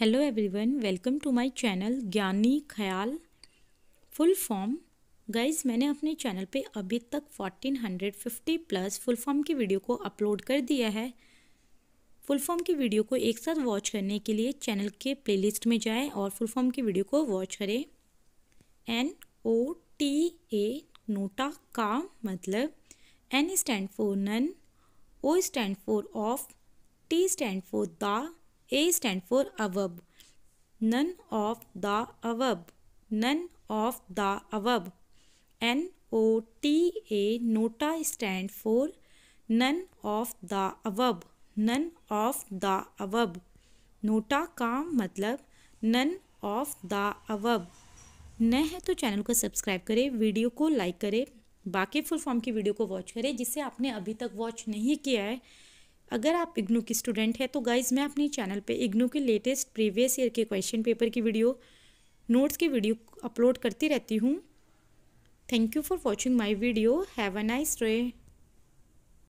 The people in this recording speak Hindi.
hello everyone welcome to my channel ज्ञानी ख्याल फुल फॉर्म गाइस मैंने अपने चैनल पे अभी तक 1450 प्लस फुल फॉर्म की वीडियो को अपलोड कर दिया है फुल फॉर्म की वीडियो को एक साथ वॉच करने के लिए चैनल के प्लेलिस्ट में जाएं और फुल फॉर्म की वीडियो को वॉच करें N O T A NOTA का मतलब N stands for none O stands for of T stands for the A stands for above none of the above none of the above N O T A NOTA stands for none of the above none of the above NOTA का मतलब नन ऑफ द अवब नए हैं तो चैनल को सब्सक्राइब करें वीडियो को लाइक करें बाकी फुल फॉर्म की वीडियो को वॉच करें जिसे आपने अभी तक वॉच नहीं किया है अगर आप इग्नू की स्टूडेंट हैं तो गाइज़ मैं अपने चैनल पे इग्नू के लेटेस्ट प्रीवियस ईयर के क्वेश्चन पेपर की वीडियो नोट्स की वीडियो अपलोड करती रहती हूँ thank you for watching my video have a nice day